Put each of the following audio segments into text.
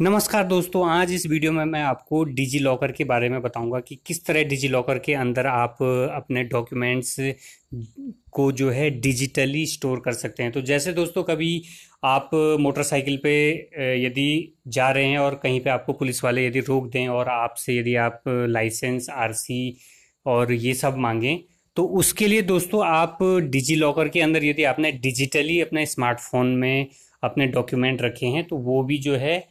नमस्कार दोस्तों आज इस वीडियो में मैं आपको डिजी लॉकर के बारे में बताऊंगा कि किस तरह डिजी लॉकर के अंदर आप अपने डॉक्यूमेंट्स को जो है डिजिटली स्टोर कर सकते हैं तो जैसे दोस्तों कभी आप मोटरसाइकिल पे यदि जा रहे हैं और कहीं पे आपको पुलिस वाले यदि रोक दें और आपसे यदि आप लाइसेंस आर और ये सब मांगें तो उसके लिए दोस्तों आप डिजी लॉकर के अंदर यदि आपने डिजिटली अपने स्मार्टफोन में अपने डॉक्यूमेंट रखे हैं तो वो भी जो है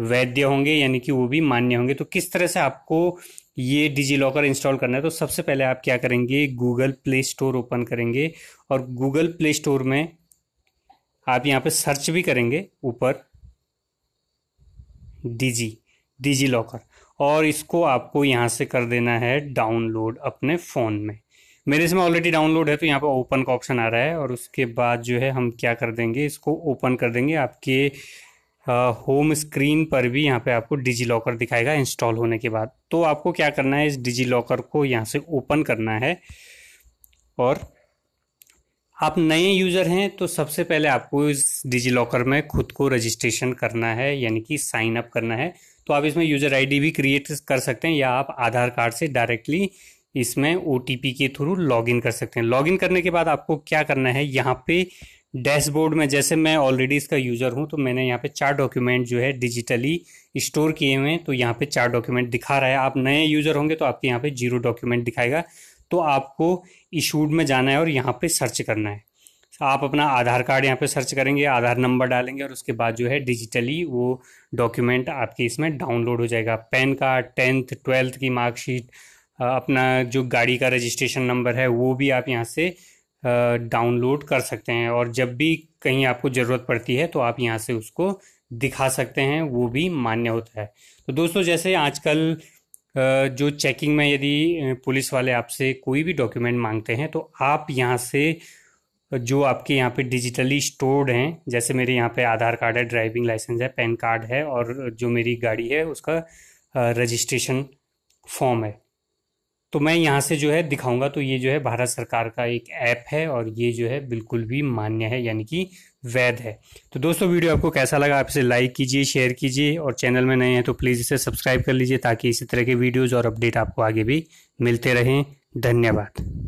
वैध होंगे यानी कि वो भी मान्य होंगे तो किस तरह से आपको ये डिजी लॉकर इंस्टॉल करना है तो सबसे पहले आप क्या करेंगे गूगल प्ले स्टोर ओपन करेंगे और गूगल प्ले स्टोर में आप यहाँ पे सर्च भी करेंगे ऊपर डिजी डिजी लॉकर और इसको आपको यहाँ से कर देना है डाउनलोड अपने फ़ोन में मेरे इसमें ऑलरेडी डाउनलोड है तो यहाँ पर ओपन का ऑप्शन आ रहा है और उसके बाद जो है हम क्या कर देंगे इसको ओपन कर देंगे आपके होम स्क्रीन पर भी यहाँ पे आपको डिजी लॉकर दिखाएगा इंस्टॉल होने के बाद तो आपको क्या करना है इस डिजी लॉकर को यहाँ से ओपन करना है और आप नए यूज़र हैं तो सबसे पहले आपको इस डिजी लॉकर में खुद को रजिस्ट्रेशन करना है यानी कि साइन अप करना है तो आप इसमें यूज़र आईडी भी क्रिएट कर सकते हैं या आप आधार कार्ड से डायरेक्टली इसमें ओ के थ्रू लॉगिन कर सकते हैं लॉगिन करने के बाद आपको क्या करना है यहाँ पे डैशबोर्ड में जैसे मैं ऑलरेडी इसका यूज़र हूँ तो मैंने यहाँ पे चार डॉक्यूमेंट जो है डिजिटली स्टोर किए हुए हैं तो यहाँ पे चार डॉक्यूमेंट दिखा रहा है आप नए यूज़र होंगे तो आपके यहाँ पे जीरो डॉक्यूमेंट दिखाएगा तो आपको इशूड में जाना है और यहाँ पे सर्च करना है आप अपना आधार कार्ड यहाँ पर सर्च करेंगे आधार नंबर डालेंगे और उसके बाद जो है डिजिटली वो डॉक्यूमेंट आपके इसमें डाउनलोड हो जाएगा पैन कार्ड टेंथ ट्वेल्थ की मार्कशीट अपना जो गाड़ी का रजिस्ट्रेशन नंबर है वो भी आप यहाँ से डाउनलोड कर सकते हैं और जब भी कहीं आपको ज़रूरत पड़ती है तो आप यहाँ से उसको दिखा सकते हैं वो भी मान्य होता है तो दोस्तों जैसे आजकल जो चेकिंग में यदि पुलिस वाले आपसे कोई भी डॉक्यूमेंट मांगते हैं तो आप यहाँ से जो आपके यहाँ पे डिजिटली स्टोर्ड हैं जैसे मेरे यहाँ पे आधार कार्ड है ड्राइविंग लाइसेंस है पैन कार्ड है और जो मेरी गाड़ी है उसका रजिस्ट्रेशन फॉर्म है तो मैं यहाँ से जो है दिखाऊंगा तो ये जो है भारत सरकार का एक ऐप है और ये जो है बिल्कुल भी मान्य है यानी कि वैध है तो दोस्तों वीडियो आपको कैसा लगा आप इसे लाइक कीजिए शेयर कीजिए और चैनल में नए हैं तो प्लीज़ इसे सब्सक्राइब कर लीजिए ताकि इसी तरह के वीडियोज़ और अपडेट आपको आगे भी मिलते रहें धन्यवाद